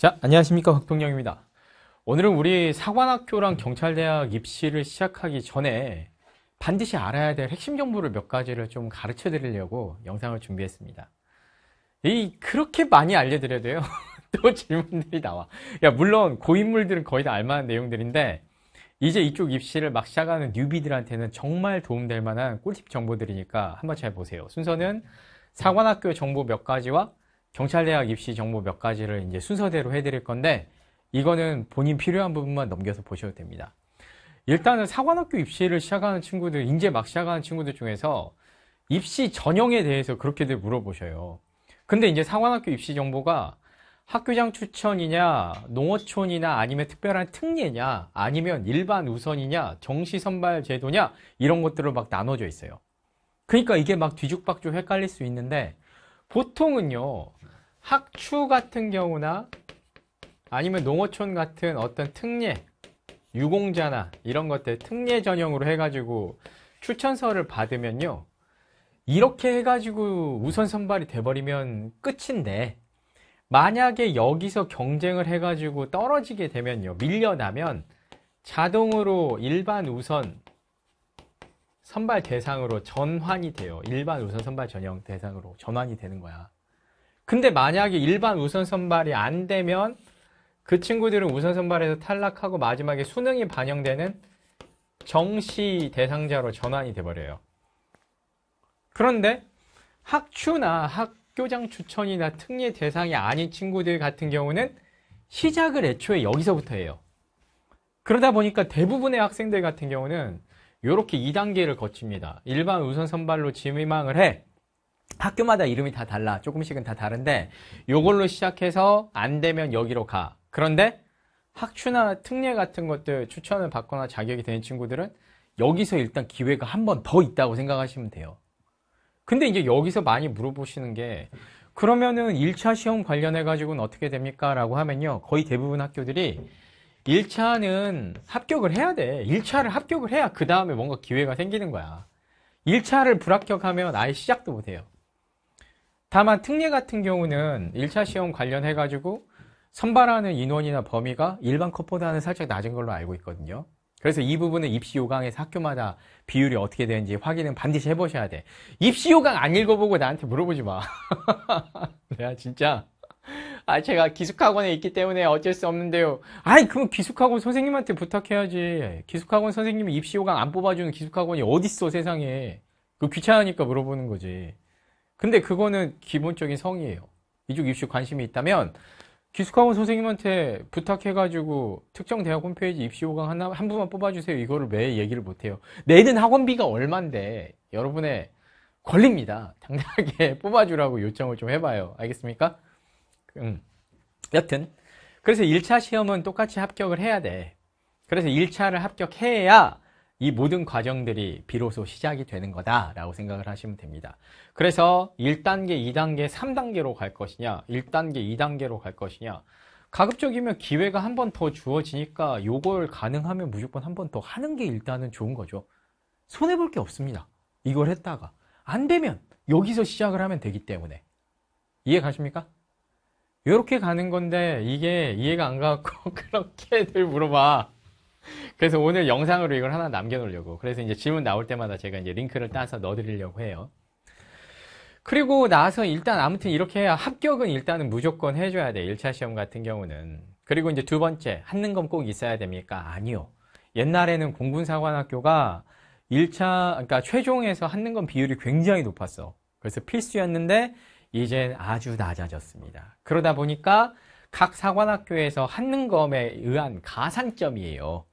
자, 안녕하십니까. 박동영입니다 오늘은 우리 사관학교랑 경찰대학 입시를 시작하기 전에 반드시 알아야 될 핵심 정보를 몇 가지를 좀 가르쳐 드리려고 영상을 준비했습니다. 이, 그렇게 많이 알려드려도요. 또 질문들이 나와. 야, 물론 고인물들은 거의 다 알만한 내용들인데, 이제 이쪽 입시를 막 시작하는 뉴비들한테는 정말 도움될 만한 꿀팁 정보들이니까 한번 잘 보세요. 순서는 사관학교 정보 몇 가지와 경찰대학 입시 정보 몇 가지를 이제 순서대로 해드릴 건데 이거는 본인 필요한 부분만 넘겨서 보셔도 됩니다. 일단은 사관학교 입시를 시작하는 친구들, 이제 막 시작하는 친구들 중에서 입시 전형에 대해서 그렇게들 물어보셔요. 근데 이제 사관학교 입시 정보가 학교장 추천이냐, 농어촌이나 아니면 특별한 특례냐, 아니면 일반 우선이냐, 정시 선발 제도냐, 이런 것들을 막 나눠져 있어요. 그러니까 이게 막 뒤죽박죽 헷갈릴 수 있는데, 보통은요, 학추 같은 경우나 아니면 농어촌 같은 어떤 특례, 유공자나 이런 것들 특례 전형으로 해가지고 추천서를 받으면요. 이렇게 해가지고 우선 선발이 돼버리면 끝인데 만약에 여기서 경쟁을 해가지고 떨어지게 되면요. 밀려나면 자동으로 일반 우선 선발 대상으로 전환이 돼요. 일반 우선 선발 전형 대상으로 전환이 되는 거야. 근데 만약에 일반 우선 선발이 안 되면 그 친구들은 우선 선발에서 탈락하고 마지막에 수능이 반영되는 정시 대상자로 전환이 돼버려요. 그런데 학추나 학교장 추천이나 특례 대상이 아닌 친구들 같은 경우는 시작을 애초에 여기서부터 해요. 그러다 보니까 대부분의 학생들 같은 경우는 이렇게 2단계를 거칩니다. 일반 우선 선발로 지망을 해. 학교마다 이름이 다 달라. 조금씩은 다 다른데 요걸로 시작해서 안 되면 여기로 가. 그런데 학추나 특례 같은 것들 추천을 받거나 자격이 되는 친구들은 여기서 일단 기회가 한 번 더 있다고 생각하시면 돼요. 근데 이제 여기서 많이 물어보시는 게 그러면은 1차 시험 관련해 가지고는 어떻게 됩니까? 라고 하면요. 거의 대부분 학교들이 1차는 합격을 해야 돼. 1차를 합격을 해야 그 다음에 뭔가 기회가 생기는 거야. 1차를 불합격하면 아예 시작도 못해요. 다만 특례 같은 경우는 1차 시험 관련해 가지고 선발하는 인원이나 범위가 일반 컵보다는 살짝 낮은 걸로 알고 있거든요. 그래서 이 부분은 입시 요강에서 학교마다 비율이 어떻게 되는지 확인은 반드시 해보셔야 돼. 입시 요강 안 읽어보고 나한테 물어보지 마. 내가 진짜. 아, 제가 기숙학원에 있기 때문에 어쩔 수 없는데요. 아니 그럼 기숙학원 선생님한테 부탁해야지. 기숙학원 선생님이 입시 요강 안 뽑아주는 기숙학원이 어딨어, 세상에. 그 귀찮으니까 물어보는 거지. 근데 그거는 기본적인 성이에요 이쪽 입시 관심이 있다면 기숙학원 선생님한테 부탁해가지고 특정 대학 홈페이지 입시 요강 하나 한 부만 뽑아주세요. 이거를 왜 얘기를 못해요. 내는 학원비가 얼만데 여러분의 걸립니다. 당당하게 뽑아주라고 요청을 좀 해봐요. 알겠습니까? 음. 여튼 그래서 1차 시험은 똑같이 합격을 해야 돼. 그래서 1차를 합격해야 이 모든 과정들이 비로소 시작이 되는 거다라고 생각을 하시면 됩니다. 그래서 1단계, 2단계, 3단계로 갈 것이냐, 1단계, 2단계로 갈 것이냐, 가급적이면 기회가 한 번 더 주어지니까 요걸 가능하면 무조건 한 번 더 하는 게 일단은 좋은 거죠. 손해볼 게 없습니다. 이걸 했다가. 안 되면 여기서 시작을 하면 되기 때문에. 이해 가십니까? 이렇게 가는 건데 이게 이해가 안 가고 그렇게들 물어봐. 그래서 오늘 영상으로 이걸 하나 남겨놓으려고. 그래서 이제 질문 나올 때마다 제가 이제 링크를 따서 넣어드리려고 해요. 그리고 나서 일단 아무튼 이렇게 해야 합격은 일단은 무조건 해줘야 돼. 1차 시험 같은 경우는. 그리고 이제 두 번째, 하는 건꼭 있어야 됩니까? 아니요. 옛날에는 공군사관학교가 1차, 그러니까 최종에서 하는 건 비율이 굉장히 높았어. 그래서 필수였는데, 이젠 아주 낮아졌습니다. 그러다 보니까 각 사관학교에서 한능검에 의한 가산점이에요.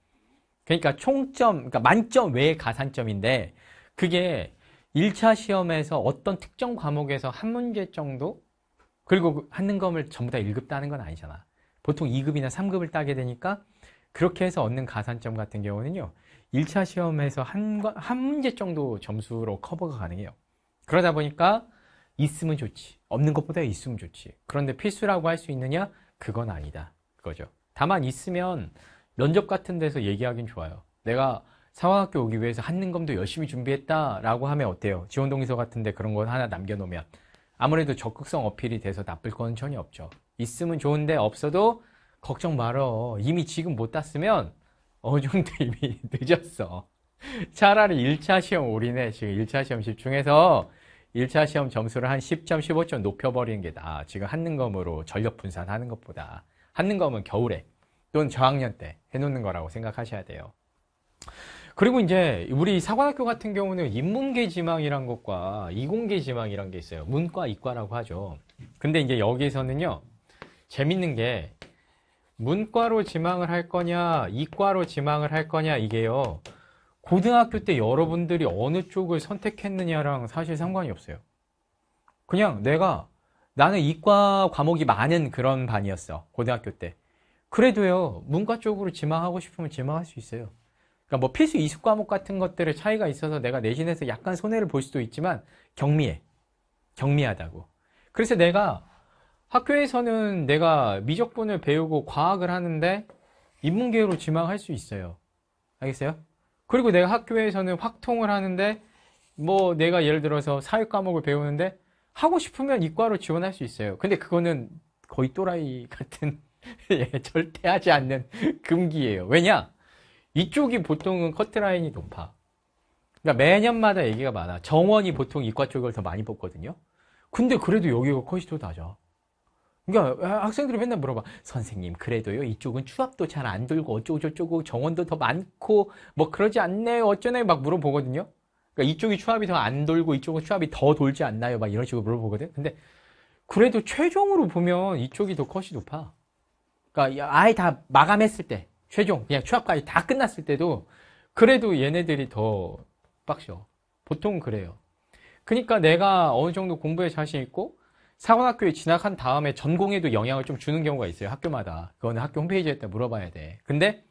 그러니까 총점, 그러니까 만점 외에 가산점인데 그게 1차 시험에서 어떤 특정 과목에서 한 문제 정도 그리고 그 하는 검을 전부 다 1급 따는 건 아니잖아. 보통 2급이나 3급을 따게 되니까 그렇게 해서 얻는 가산점 같은 경우는요. 1차 시험에서 한, 한 문제 정도 점수로 커버가 가능해요. 그러다 보니까 있으면 좋지. 없는 것보다 있으면 좋지. 그런데 필수라고 할 수 있느냐? 그건 아니다. 그거죠. 다만 있으면 면접 같은 데서 얘기하긴 좋아요. 내가 상황학교 오기 위해서 한능검도 열심히 준비했다라고 하면 어때요? 지원동의서 같은 데 그런 거 하나 남겨놓으면 아무래도 적극성 어필이 돼서 나쁠 건 전혀 없죠. 있으면 좋은데 없어도 걱정 말어. 이미 지금 못 땄으면 어느 정도 이미 늦었어. 차라리 1차 시험 올인해. 지금 1차 시험 집중해서 1차 시험 점수를 한 10점, 15점 높여버리는 게 나아. 지금 한능검으로 전력 분산하는 것보다. 한능검은 겨울에 또는 저학년 때 해놓는 거라고 생각하셔야 돼요. 그리고 이제 우리 사관학교 같은 경우는 인문계 지망이란 것과 이공계 지망이란 게 있어요. 문과, 이과라고 하죠. 근데 이제 여기에서는요. 재밌는 게 문과로 지망을 할 거냐, 이과로 지망을 할 거냐 이게요. 고등학교 때 여러분들이 어느 쪽을 선택했느냐랑 사실 상관이 없어요. 그냥 내가 나는 이과 과목이 많은 그런 반이었어. 고등학교 때. 그래도요 문과 쪽으로 지망하고 싶으면 지망할 수 있어요 그러니까 뭐 필수 이수 과목 같은 것들의 차이가 있어서 내가 내신에서 약간 손해를 볼 수도 있지만 경미해 경미하다고 그래서 내가 학교에서는 내가 미적분을 배우고 과학을 하는데 인문계로 지망할 수 있어요 알겠어요? 그리고 내가 학교에서는 확통을 하는데 뭐 내가 예를 들어서 사회 과목을 배우는데 하고 싶으면 이과로 지원할 수 있어요 근데 그거는 거의 또라이 같은 예, 절대 하지 않는 금기예요. 왜냐? 이쪽이 보통은 커트라인이 높아. 그러니까 매년마다 얘기가 많아. 정원이 보통 이과 쪽을 더 많이 뽑거든요. 근데 그래도 여기가 컷이 더 낮아. 그러니까 아, 학생들이 맨날 물어봐. 선생님, 그래도요. 이쪽은 추합도잘안 들고 어쩌고저쩌고 정원도 더 많고 뭐 그러지 않네요. 어쩌나요막 물어보거든요. 그러니까 이쪽이 추합이더 안 돌고 이쪽은 추합이더 돌지 않나요? 막 이런 식으로 물어보거든. 근데 그래도 최종으로 보면 이쪽이 더 컷이 높아. 그러니까 아예 다 마감했을 때 최종 그냥 취업까지 다 끝났을 때도 그래도 얘네들이 더 빡셔. 보통 그래요. 그러니까 내가 어느 정도 공부에 자신 있고 사관학교에 진학한 다음에 전공에도 영향을 좀 주는 경우가 있어요. 학교마다. 그거는 학교 홈페이지에 물어봐야 돼. 근데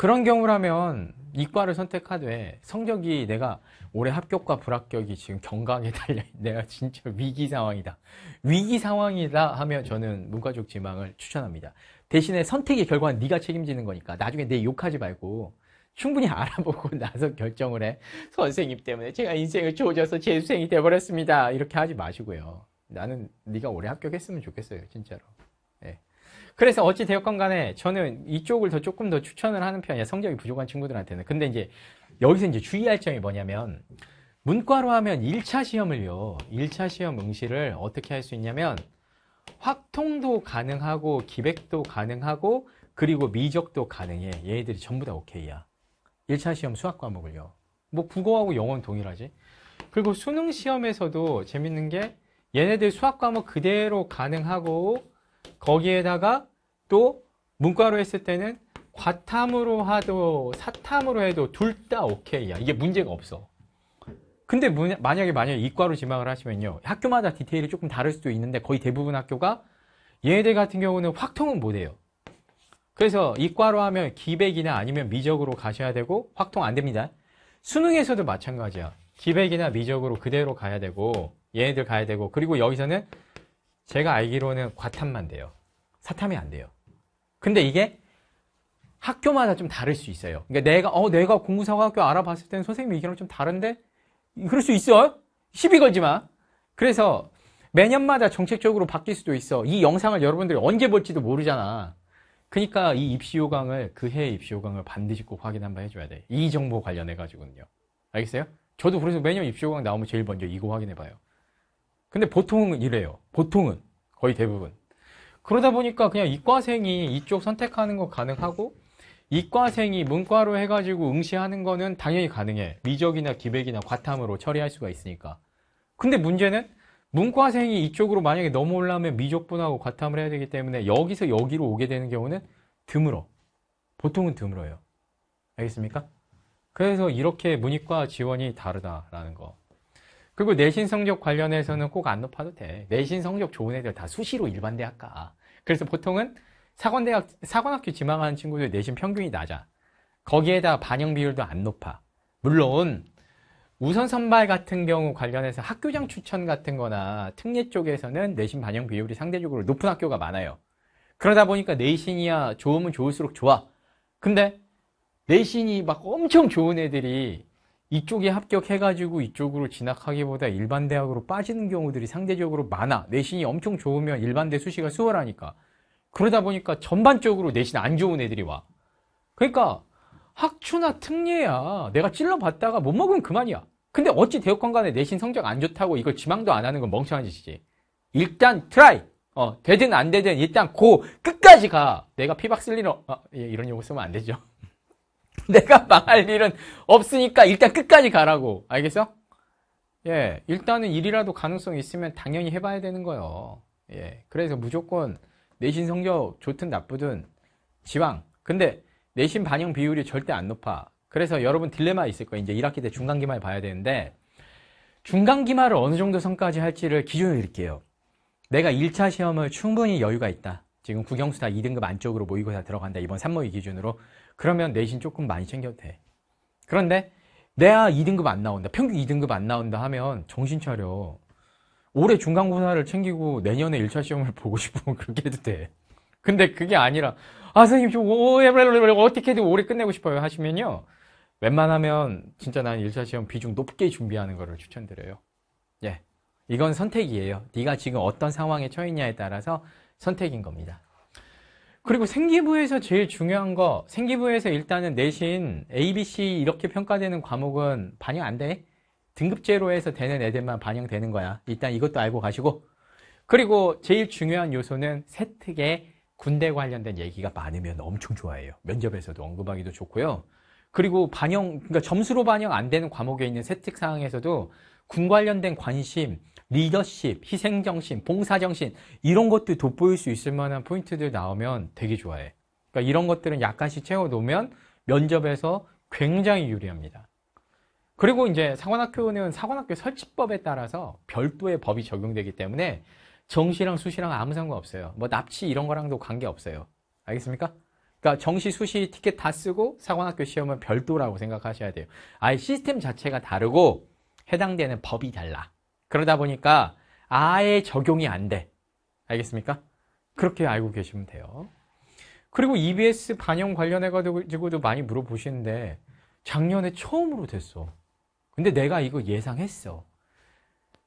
그런 경우라면 이과를 선택하되 성적이 내가 올해 합격과 불합격이 지금 경각에 달려 있 내가 진짜 위기 상황이다 위기 상황이다 하면 저는 문과적 지망을 추천합니다 대신에 선택의 결과는 네가 책임지는 거니까 나중에 내 욕하지 말고 충분히 알아보고 나서 결정을 해 선생님 때문에 제가 인생을 조져서 재수생이 돼버렸습니다 이렇게 하지 마시고요 나는 네가 올해 합격했으면 좋겠어요 진짜로 그래서 어찌 되었건 간에 저는 이쪽을 더 조금 더 추천을 하는 편이에요. 성적이 부족한 친구들한테는. 근데 이제 여기서 이제 주의할 점이 뭐냐면 문과로 하면 1차 시험을요. 1차 시험 응시를 어떻게 할 수 있냐면 확통도 가능하고 기백도 가능하고 그리고 미적도 가능해. 얘들이 전부 다 오케이야. 1차 시험 수학 과목을요. 뭐 국어하고 영어는 동일하지. 그리고 수능 시험에서도 재밌는 게 얘네들 수학 과목 그대로 가능하고 거기에다가 또 문과로 했을 때는 과탐으로 하도 사탐으로 해도 둘 다 오케이야. 이게 문제가 없어. 근데 만약에 만약에 이과로 지망을 하시면요. 학교마다 디테일이 조금 다를 수도 있는데 거의 대부분 학교가 얘네들 같은 경우는 확통은 못해요. 그래서 이과로 하면 기백이나 아니면 미적으로 가셔야 되고 확통 안 됩니다. 수능에서도 마찬가지야. 기백이나 미적으로 그대로 가야 되고 얘네들 가야 되고 그리고 여기서는 제가 알기로는 과탐만 돼요. 사탐이 안 돼요. 근데 이게 학교마다 좀 다를 수 있어요. 그러니까 내가 어 내가 공무사관학교 알아봤을 때는 선생님 의견은좀 다른데 그럴 수 있어. 시비 걸지 마. 그래서 매년마다 정책적으로 바뀔 수도 있어. 이 영상을 여러분들이 언제 볼지도 모르잖아. 그러니까 이 입시 요강을 그 해의 입시 요강을 반드시 꼭 확인 한번 해줘야 돼. 이 정보 관련해 가지고는요. 알겠어요? 저도 그래서 매년 입시 요강 나오면 제일 먼저 이거 확인해 봐요. 근데 보통은 이래요. 보통은 거의 대부분. 그러다 보니까 그냥 이과생이 이쪽 선택하는 거 가능하고 이과생이 문과로 해가지고 응시하는 거는 당연히 가능해. 미적이나 기백이나 과탐으로 처리할 수가 있으니까. 근데 문제는 문과생이 이쪽으로 만약에 넘어올라면 미적분하고 과탐을 해야 되기 때문에 여기서 여기로 오게 되는 경우는 드물어. 보통은 드물어요. 알겠습니까? 그래서 이렇게 문이과 지원이 다르다라는 거. 그리고 내신 성적 관련해서는 꼭 안 높아도 돼. 내신 성적 좋은 애들 다 수시로 일반 대학 가. 그래서 보통은 사관대학, 사관학교 지망하는 친구들 내신 평균이 낮아. 거기에다 반영 비율도 안 높아. 물론, 우선 선발 같은 경우 관련해서 학교장 추천 같은 거나 특례 쪽에서는 내신 반영 비율이 상대적으로 높은 학교가 많아요. 그러다 보니까 내신이야 좋으면 좋을수록 좋아. 근데 내신이 막 엄청 좋은 애들이 이쪽에 합격해가지고 이쪽으로 진학하기보다 일반 대학으로 빠지는 경우들이 상대적으로 많아. 내신이 엄청 좋으면 일반 대 수시가 수월하니까. 그러다 보니까 전반적으로 내신 안 좋은 애들이 와. 그러니까 학추나 특례야 내가 찔러봤다가 못 먹으면 그만이야. 근데 어찌 대학관 간에 내신 성적 안 좋다고 이걸 지망도 안 하는 건 멍청한 짓이지. 일단 트라이. 어, 되든 안 되든 일단 고 끝까지 가. 내가 피박 쓸 일은 어, 예, 이런 용어 쓰면 안 되죠. 내가 망할 일은 없으니까 일단 끝까지 가라고. 알겠어? 예, 일단은 일이라도 가능성이 있으면 당연히 해봐야 되는 거예요. 예, 그래서 무조건 내신 성적 좋든 나쁘든 지방. 근데 내신 반영 비율이 절대 안 높아. 그래서 여러분 딜레마 있을 거예요. 이제 1학기 때 중간기말 봐야 되는데 중간기말을 어느 정도 성까지 할지를 기준을 드릴게요. 내가 1차 시험을 충분히 여유가 있다. 지금 국영수다 2등급 안쪽으로 모의고사 들어간다. 이번 3모의 기준으로. 그러면 내신 조금 많이 챙겨도 돼. 그런데 내가 2등급 안 나온다. 평균 2등급 안 나온다 하면 정신 차려. 올해 중간고사를 챙기고 내년에 1차 시험을 보고 싶으면 그렇게 해도 돼. 근데 그게 아니라 아 선생님 저 예, 어떻게든 올해 끝내고 싶어요 하시면요. 웬만하면 진짜 난 1차 시험 비중 높게 준비하는 거를 추천드려요. 예. 이건 선택이에요. 네가 지금 어떤 상황에 처했냐에 따라서 선택인 겁니다. 그리고 생기부에서 제일 중요한 거 생기부에서 일단은 내신 ABC 이렇게 평가되는 과목은 반영 안 돼. 등급제로 해서 되는 애들만 반영되는 거야. 일단 이것도 알고 가시고 그리고 제일 중요한 요소는 세특에 군대 관련된 얘기가 많으면 엄청 좋아해요. 면접에서도 언급하기도 좋고요. 그리고 반영, 그러니까 점수로 반영 안 되는 과목에 있는 세특 사항에서도 군 관련된 관심, 리더십, 희생정신, 봉사정신 이런 것들 돋보일 수 있을 만한 포인트들 나오면 되게 좋아해. 그러니까 이런 것들은 약간씩 채워놓으면 면접에서 굉장히 유리합니다. 그리고 이제 사관학교는 사관학교 설치법에 따라서 별도의 법이 적용되기 때문에 정시랑 수시랑 아무 상관없어요. 뭐 납치 이런 거랑도 관계없어요. 알겠습니까? 그러니까 정시, 수시 티켓 다 쓰고 사관학교 시험은 별도라고 생각하셔야 돼요. 아예 시스템 자체가 다르고 해당되는 법이 달라. 그러다 보니까 아예 적용이 안 돼. 알겠습니까? 그렇게 알고 계시면 돼요. 그리고 EBS 반영 관련해 가지고도 많이 물어보시는데 작년에 처음으로 됐어. 근데 내가 이거 예상했어.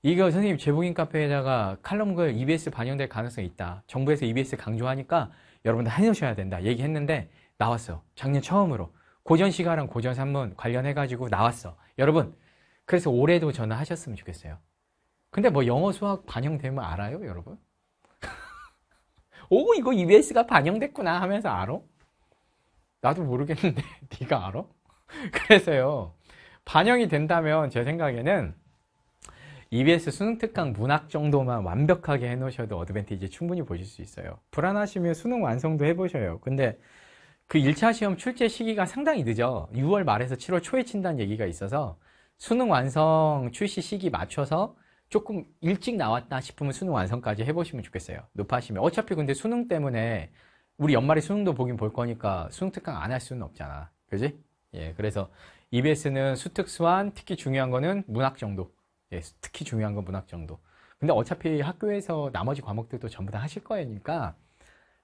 이거 선생님 재봉인 카페에다가 칼럼글 EBS 반영될 가능성이 있다. 정부에서 EBS 강조하니까 여러분들 해놓으셔야 된다. 얘기했는데 나왔어. 작년 처음으로. 고전 시가랑 고전 산문 관련해 가지고 나왔어. 여러분 그래서 올해도 전화하셨으면 좋겠어요. 근데 뭐 영어 수학 반영되면 알아요 여러분? 오 이거 EBS가 반영됐구나 하면서 알아? 나도 모르겠는데 네가 알아? 그래서요 반영이 된다면 제 생각에는 EBS 수능 특강 문학 정도만 완벽하게 해놓으셔도 어드밴티지 충분히 보실 수 있어요 불안하시면 수능 완성도 해보셔요 근데 그 1차 시험 출제 시기가 상당히 늦어 6월 말에서 7월 초에 친다는 얘기가 있어서 수능 완성 출시 시기 맞춰서 조금 일찍 나왔다 싶으면 수능 완성까지 해보시면 좋겠어요. 높아시면. 어차피 근데 수능 때문에 우리 연말에 수능도 보긴 볼 거니까 수능 특강 안 할 수는 없잖아. 그지? 예, 그래서 EBS는 수특, 수한, 특히 중요한 거는 문학 정도. 예, 특히 중요한 건 문학 정도. 근데 어차피 학교에서 나머지 과목들도 전부 다 하실 거니까 그러니까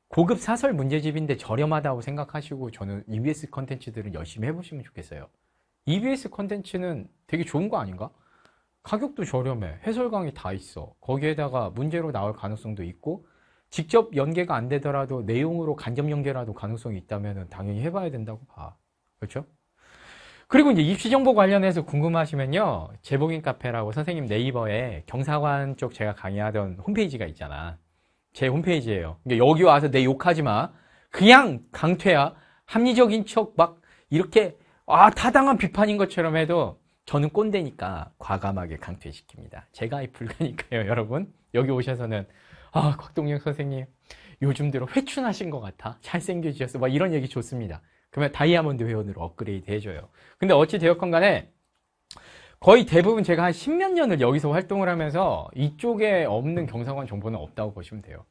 고급 사설 문제집인데 저렴하다고 생각하시고 저는 EBS 컨텐츠들을 열심히 해보시면 좋겠어요. EBS 컨텐츠는 되게 좋은 거 아닌가? 가격도 저렴해. 해설강의 다 있어. 거기에다가 문제로 나올 가능성도 있고 직접 연계가 안 되더라도 내용으로 간접 연계라도 가능성이 있다면 당연히 해봐야 된다고 봐. 그렇죠? 그리고 이제 입시 정보 관련해서 궁금하시면요. 재봉인 카페라고 선생님 네이버에 경사관 쪽 제가 강의하던 홈페이지가 있잖아. 제 홈페이지예요. 여기 와서 내 욕하지 마. 그냥 강퇴야. 합리적인 척 막 이렇게 아 타당한 비판인 것처럼 해도 저는 꼰대니까 과감하게 강퇴시킵니다. 제가 이 불가니까요, 여러분. 여기 오셔서는 아, 곽동영 선생님 요즘 들어 회춘하신 것 같아. 잘생겨지셨어. 막 이런 얘기 좋습니다. 그러면 다이아몬드 회원으로 업그레이드 해줘요. 근데 어찌 되었건 간에 거의 대부분 제가 한 10몇 년을 여기서 활동을 하면서 이쪽에 없는 경상관 정보는 없다고 보시면 돼요.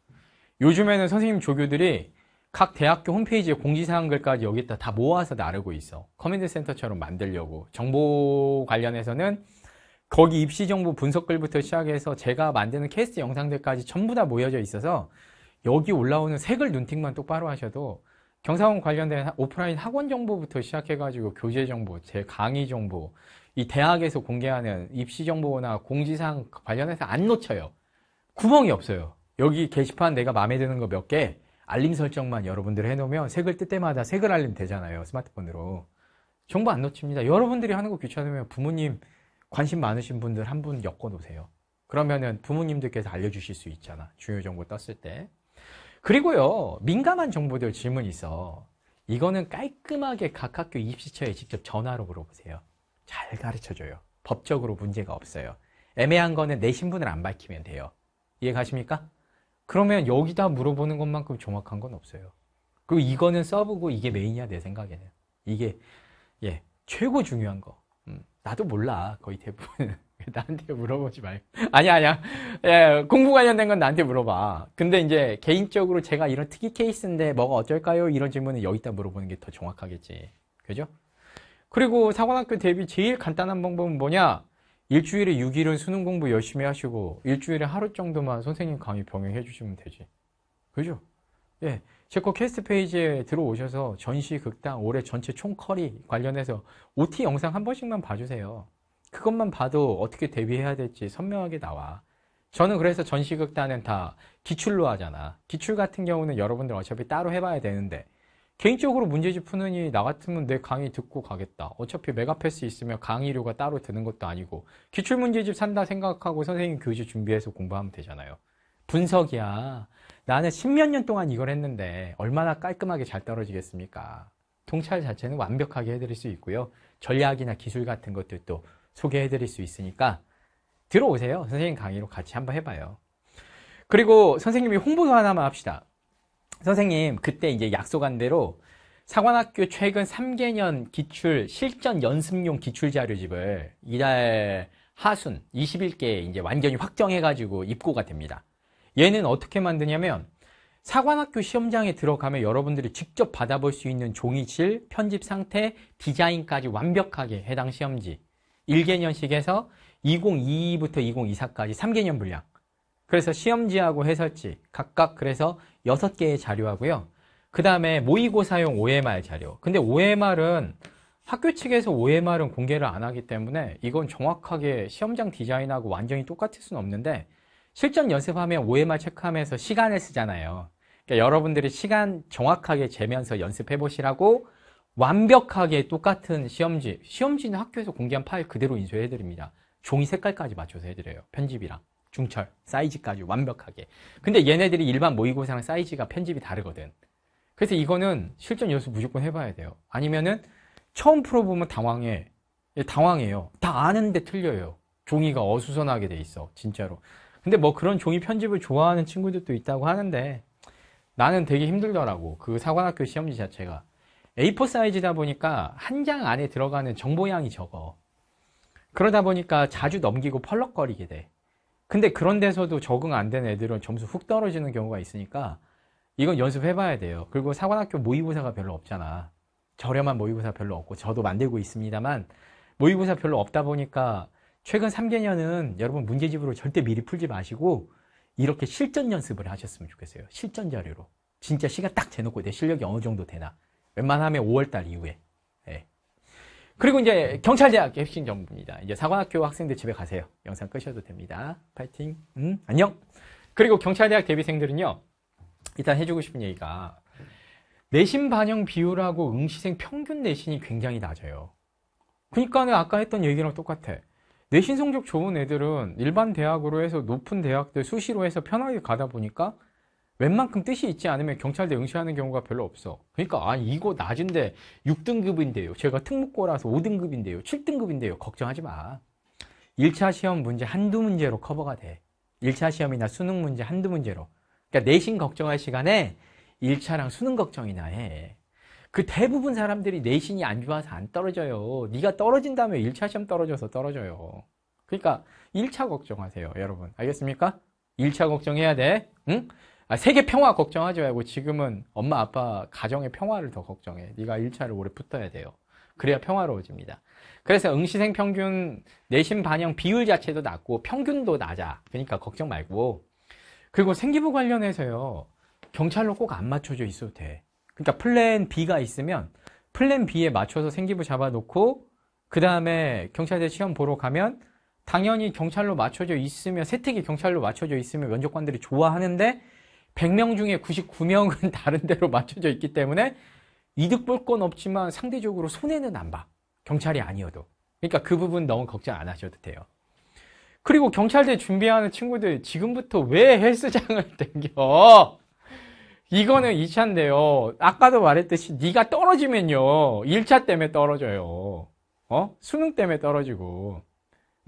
요즘에는 선생님 조교들이 각 대학교 홈페이지에 공지사항 글까지 여기다 다 모아서 나르고 있어 커맨드 센터처럼 만들려고 정보 관련해서는 거기 입시 정보 분석글부터 시작해서 제가 만드는 캐스트 영상들까지 전부 다 모여져 있어서 여기 올라오는 색을 눈팅만 똑바로 하셔도 경사원 관련된 오프라인 학원 정보부터 시작해가지고 교재 정보, 제 강의 정보, 이 대학에서 공개하는 입시 정보나 공지사항 관련해서 안 놓쳐요. 구멍이 없어요. 여기 게시판 내가 마음에 드는 거 몇 개, 알림 설정만 여러분들 해놓으면 색을 뜰 때마다 색을 알림 되잖아요. 스마트폰으로. 정보 안 놓칩니다. 여러분들이 하는 거 귀찮으면 부모님 관심 많으신 분들 한 분 엮어 놓으세요. 그러면은 부모님들께서 알려주실 수 있잖아. 중요 정보 떴을 때. 그리고요, 민감한 정보들 질문 있어. 이거는 깔끔하게 각 학교 입시처에 직접 전화로 물어보세요. 잘 가르쳐줘요. 법적으로 문제가 없어요. 애매한 거는 내 신분을 안 밝히면 돼요. 이해 가십니까? 그러면 여기다 물어보는 것만큼 정확한 건 없어요. 그리고 이거는 서브고 이게 메인이야 내 생각에는. 이게 예 최고 중요한 거. 음, 나도 몰라 거의 대부분. 나한테 물어보지 말고. 아니야, 아니야. 예, 공부 관련된 건 나한테 물어봐. 근데 이제 개인적으로 제가 이런 특이 케이스인데 뭐가 어쩔까요? 이런 질문은 여기다 물어보는 게 더 정확하겠지. 그죠? 그리고 사관학교 대비 제일 간단한 방법은 뭐냐? 일주일에 6일은 수능 공부 열심히 하시고 일주일에 하루 정도만 선생님 강의 병행해 주시면 되지. 그죠? 예. 제거 캐스트 페이지에 들어오셔서 전시 극단 올해 전체 총커리 관련해서 OT 영상 한 번씩만 봐주세요. 그것만 봐도 어떻게 대비해야 될지 선명하게 나와. 저는 그래서 전시 극단은 다 기출로 하잖아. 기출 같은 경우는 여러분들 어차피 따로 해봐야 되는데 개인적으로 문제집 푸느니 나 같으면 내 강의 듣고 가겠다. 어차피 메가패스 있으면 강의료가 따로 드는 것도 아니고 기출문제집 산다 생각하고 선생님 교재 준비해서 공부하면 되잖아요. 분석이야. 나는 십몇 년 동안 이걸 했는데 얼마나 깔끔하게 잘 떨어지겠습니까? 통찰 자체는 완벽하게 해드릴 수 있고요. 전략이나 기술 같은 것들도 소개해드릴 수 있으니까 들어오세요. 선생님 강의로 같이 한번 해봐요. 그리고 선생님이 홍보도 하나만 합시다. 선생님 그때 이제 약속한 대로 사관학교 최근 3개년 기출 실전 연습용 기출 자료집을 이달 하순 2 1개 이제 완전히 확정해가지고 입고가 됩니다. 얘는 어떻게 만드냐면 사관학교 시험장에 들어가면 여러분들이 직접 받아볼 수 있는 종이질, 편집 상태, 디자인까지 완벽하게 해당 시험지 1개년식에서 2022부터 2024까지 3개년 분량 그래서 시험지하고 해설지 각각 그래서 6개의 자료하고요. 그 다음에 모의고사용 OMR 자료. 근데 OMR은 학교 측에서 OMR은 공개를 안 하기 때문에 이건 정확하게 시험장 디자인하고 완전히 똑같을 수는 없는데 실전 연습하면 OMR 체크하면서 시간을 쓰잖아요. 그러니까 여러분들이 시간 정확하게 재면서 연습해 보시라고 완벽하게 똑같은 시험지, 시험지는 학교에서 공개한 파일 그대로 인쇄해 드립니다. 종이 색깔까지 맞춰서 해드려요. 편집이랑. 중철 사이즈까지 완벽하게 근데 얘네들이 일반 모의고사랑 사이즈가 편집이 다르거든 그래서 이거는 실전 연습 무조건 해봐야 돼요 아니면은 처음 풀어보면 당황해 예, 당황해요 다 아는데 틀려요 종이가 어수선하게 돼 있어 진짜로 근데 뭐 그런 종이 편집을 좋아하는 친구들도 있다고 하는데 나는 되게 힘들더라고 그 사관학교 시험지 자체가 A4 사이즈다 보니까 한 장 안에 들어가는 정보양이 적어 그러다 보니까 자주 넘기고 펄럭거리게 돼 근데 그런 데서도 적응 안 된 애들은 점수 훅 떨어지는 경우가 있으니까 이건 연습해 봐야 돼요 그리고 사관학교 모의고사가 별로 없잖아 저렴한 모의고사 별로 없고 저도 만들고 있습니다만 모의고사 별로 없다 보니까 최근 3개년은 여러분 문제집으로 절대 미리 풀지 마시고 이렇게 실전 연습을 하셨으면 좋겠어요 실전 자료로 진짜 시간 딱 재놓고 내 실력이 어느 정도 되나 웬만하면 5월달 이후에 그리고 이제 경찰대학 핵심 정보입니다. 이제 사관학교 학생들 집에 가세요. 영상 끄셔도 됩니다. 파이팅. 음, 안녕. 그리고 경찰대학 대비생들은요. 일단 해주고 싶은 얘기가 내신 반영 비율하고 응시생 평균 내신이 굉장히 낮아요. 그러니까 는 아까 했던 얘기랑 똑같아. 내신 성적 좋은 애들은 일반 대학으로 해서 높은 대학들 수시로 해서 편하게 가다 보니까 웬만큼 뜻이 있지 않으면 경찰대 응시하는 경우가 별로 없어 그러니까 아 이거 낮은데 6등급인데요 제가 특목고라서 5등급인데요 7등급인데요 걱정하지 마 1차 시험 문제 한두 문제로 커버가 돼 1차 시험이나 수능 문제 한두 문제로 그러니까 내신 걱정할 시간에 1차랑 수능 걱정이나 해그 대부분 사람들이 내신이 안 좋아서 안 떨어져요 네가 떨어진다면 1차 시험 떨어져서 떨어져요 그러니까 1차 걱정하세요 여러분 알겠습니까? 1차 걱정해야 돼 응? 아, 세계 평화 걱정하지 말고 지금은 엄마 아빠 가정의 평화를 더 걱정해. 네가 1차를 오래 붙어야 돼요. 그래야 평화로워집니다. 그래서 응시생 평균 내신 반영 비율 자체도 낮고 평균도 낮아. 그러니까 걱정 말고. 그리고 생기부 관련해서요. 경찰로 꼭 안 맞춰져 있어도 돼. 그러니까 플랜 B가 있으면 플랜 B에 맞춰서 생기부 잡아놓고 그 다음에 경찰대 시험 보러 가면 당연히 경찰로 맞춰져 있으면 세택이 경찰로 맞춰져 있으면 면접관들이 좋아하는데 100명 중에 99명은 다른 데로 맞춰져 있기 때문에 이득 볼 건 없지만 상대적으로 손해는 안 봐. 경찰이 아니어도. 그러니까 그 부분 너무 걱정 안 하셔도 돼요. 그리고 경찰대 준비하는 친구들 지금부터 왜 헬스장을 땡겨? 이거는 2차인데요. 아까도 말했듯이 네가 떨어지면요. 1차 때문에 떨어져요. 어? 수능 때문에 떨어지고.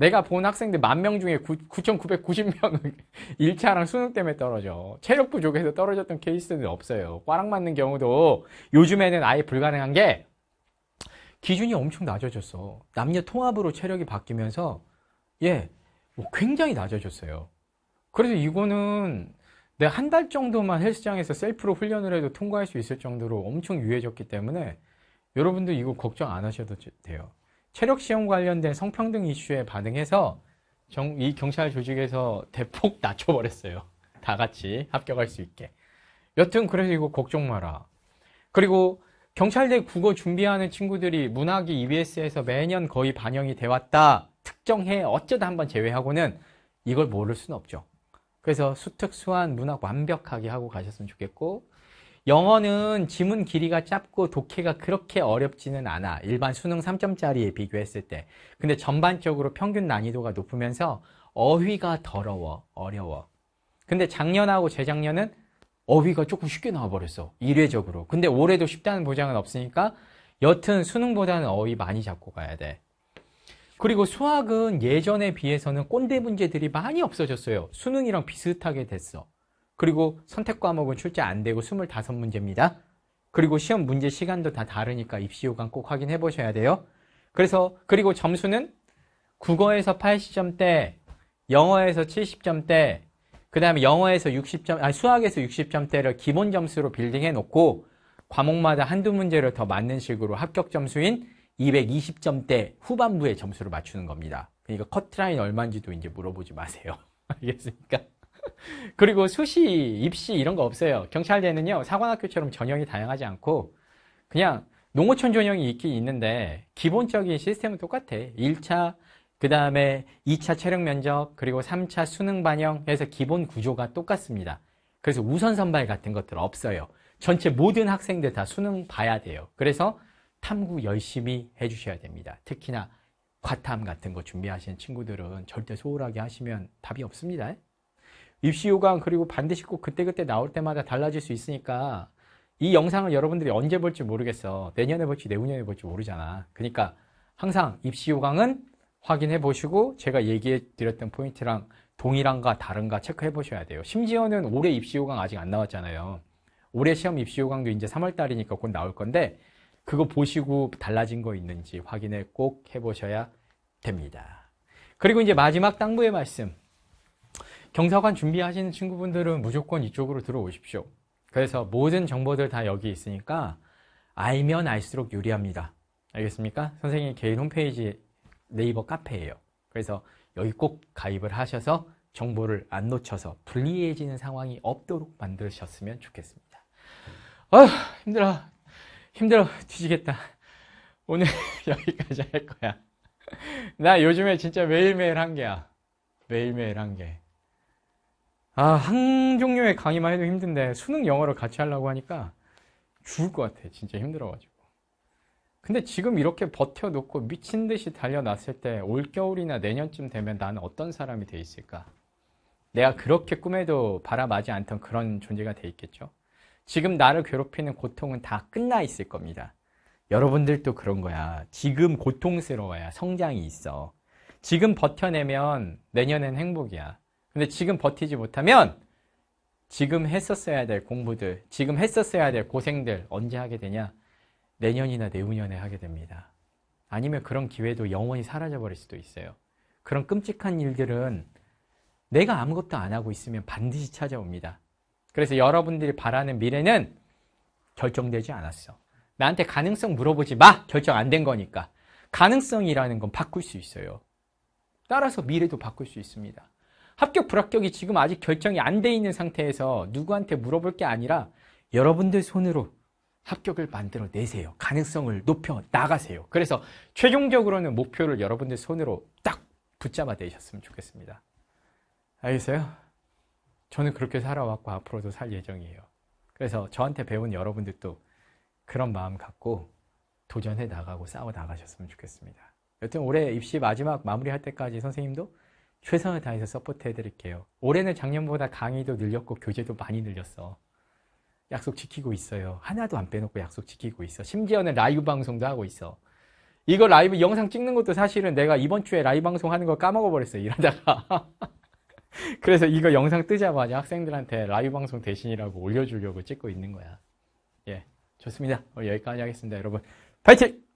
내가 본 학생들 만 명 중에 9,990명은 1차랑 수능 때문에 떨어져. 체력 부족에서 떨어졌던 케이스는 없어요. 꽈락 맞는 경우도 요즘에는 아예 불가능한 게 기준이 엄청 낮아졌어. 남녀 통합으로 체력이 바뀌면서 예, 뭐 굉장히 낮아졌어요. 그래서 이거는 내가 네, 한달 정도만 헬스장에서 셀프로 훈련을 해도 통과할 수 있을 정도로 엄청 유해졌기 때문에 여러분도 이거 걱정 안 하셔도 돼요. 체력 시험 관련된 성평등 이슈에 반응해서 정, 이 경찰 조직에서 대폭 낮춰버렸어요. 다 같이 합격할 수 있게. 여튼 그래서 이거 걱정 마라. 그리고 경찰대 국어 준비하는 친구들이 문학이 EBS에서 매년 거의 반영이 돼 왔다. 특정해 어쩌다 한번 제외하고는 이걸 모를 수는 없죠. 그래서 수특수한 문학 완벽하게 하고 가셨으면 좋겠고 영어는 지문 길이가 짧고 독해가 그렇게 어렵지는 않아. 일반 수능 3점짜리에 비교했을 때. 근데 전반적으로 평균 난이도가 높으면서 어휘가 더러워, 어려워. 근데 작년하고 재작년은 어휘가 조금 쉽게 나와버렸어. 이례적으로. 근데 올해도 쉽다는 보장은 없으니까 여튼 수능보다는 어휘 많이 잡고 가야 돼. 그리고 수학은 예전에 비해서는 꼰대 문제들이 많이 없어졌어요. 수능이랑 비슷하게 됐어. 그리고 선택 과목은 출제 안 되고 25문제입니다. 그리고 시험 문제 시간도 다 다르니까 입시 요강 꼭 확인해 보셔야 돼요. 그래서 그리고 점수는 국어에서 80점대, 영어에서 70점대, 그 다음에 영어에서 60점, 아니 수학에서 60점대를 기본 점수로 빌딩해 놓고 과목마다 한두 문제를 더 맞는 식으로 합격 점수인 220점대 후반부의 점수를 맞추는 겁니다. 그러니까 커트라인 얼마인지도 이제 물어보지 마세요. 알겠습니까? 그리고 수시, 입시 이런 거 없어요. 경찰대는요, 사관학교처럼 전형이 다양하지 않고 그냥 농어촌 전형이 있긴 있는데 기본적인 시스템은 똑같아. 1차, 그 다음에 2차 체력 면접, 그리고 3차 수능 반영해서 기본 구조가 똑같습니다. 그래서 우선 선발 같은 것들 없어요. 전체 모든 학생들 다 수능 봐야 돼요. 그래서 탐구 열심히 해주셔야 됩니다. 특히나 과탐 같은 거 준비하시는 친구들은 절대 소홀하게 하시면 답이 없습니다. 입시 요강 그리고 반드시 꼭 그때그때 나올 때마다 달라질 수 있으니까 이 영상을 여러분들이 언제 볼지 모르겠어. 내년에 볼지 내후년에 볼지 모르잖아. 그러니까 항상 입시 요강은 확인해 보시고 제가 얘기해 드렸던 포인트랑 동일한가 다른가 체크해 보셔야 돼요. 심지어는 올해 입시 요강 아직 안 나왔잖아요. 올해 시험 입시 요강도 이제 3월 달이니까 곧 나올 건데 그거 보시고 달라진 거 있는지 확인해꼭 해보셔야 됩니다. 그리고 이제 마지막 땅부의 말씀. 경사관 준비하시는 친구분들은 무조건 이쪽으로 들어오십시오. 그래서 모든 정보들 다 여기 있으니까 알면 알수록 유리합니다. 알겠습니까? 선생님 개인 홈페이지 네이버 카페예요. 그래서 여기 꼭 가입을 하셔서 정보를 안 놓쳐서 불리해지는 상황이 없도록 만드셨으면 좋겠습니다. 아휴 힘들어 힘들어 뒤지겠다. 오늘 여기까지 할 거야. 나 요즘에 진짜 매일매일 한 개야. 매일매일 한 개. 아, 한 종류의 강의만 해도 힘든데 수능 영어를 같이 하려고 하니까 죽을 것 같아. 진짜 힘들어가지고. 근데 지금 이렇게 버텨놓고 미친 듯이 달려났을 때 올겨울이나 내년쯤 되면 나는 어떤 사람이 돼 있을까? 내가 그렇게 꿈에도 바라마지 않던 그런 존재가 돼 있겠죠? 지금 나를 괴롭히는 고통은 다 끝나 있을 겁니다. 여러분들도 그런 거야. 지금 고통스러워야 성장이 있어. 지금 버텨내면 내년엔 행복이야. 근데 지금 버티지 못하면 지금 했었어야 될 공부들, 지금 했었어야 될 고생들 언제 하게 되냐? 내년이나 내후년에 하게 됩니다. 아니면 그런 기회도 영원히 사라져버릴 수도 있어요. 그런 끔찍한 일들은 내가 아무것도 안 하고 있으면 반드시 찾아옵니다. 그래서 여러분들이 바라는 미래는 결정되지 않았어. 나한테 가능성 물어보지 마! 결정 안 된 거니까. 가능성이라는 건 바꿀 수 있어요. 따라서 미래도 바꿀 수 있습니다. 합격 불합격이 지금 아직 결정이 안 돼 있는 상태에서 누구한테 물어볼 게 아니라 여러분들 손으로 합격을 만들어 내세요. 가능성을 높여 나가세요. 그래서 최종적으로는 목표를 여러분들 손으로 딱 붙잡아 내셨으면 좋겠습니다. 알겠어요? 저는 그렇게 살아왔고 앞으로도 살 예정이에요. 그래서 저한테 배운 여러분들도 그런 마음 갖고 도전해 나가고 싸워 나가셨으면 좋겠습니다. 여튼 올해 입시 마지막 마무리할 때까지 선생님도 최선을 다해서 서포트 해드릴게요. 올해는 작년보다 강의도 늘렸고 교재도 많이 늘렸어. 약속 지키고 있어요. 하나도 안 빼놓고 약속 지키고 있어. 심지어는 라이브 방송도 하고 있어. 이거 라이브 영상 찍는 것도 사실은 내가 이번 주에 라이브 방송 하는 거 까먹어 버렸어. 요 이러다가. 그래서 이거 영상 뜨자마자 학생들한테 라이브 방송 대신이라고 올려주려고 찍고 있는 거야. 예. 좋습니다. 여기까지 하겠습니다. 여러분. 파이팅!